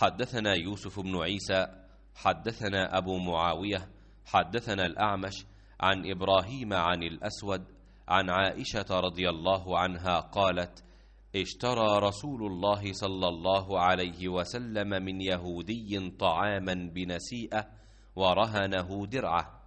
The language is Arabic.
حدثنا يوسف بن عيسى حدثنا أبو معاوية حدثنا الأعمش عن إبراهيم عن الأسود عن عائشة رضي الله عنها قالت اشترى رسول الله صلى الله عليه وسلم من يهودي طعاما بنسيئة ورهنه درعه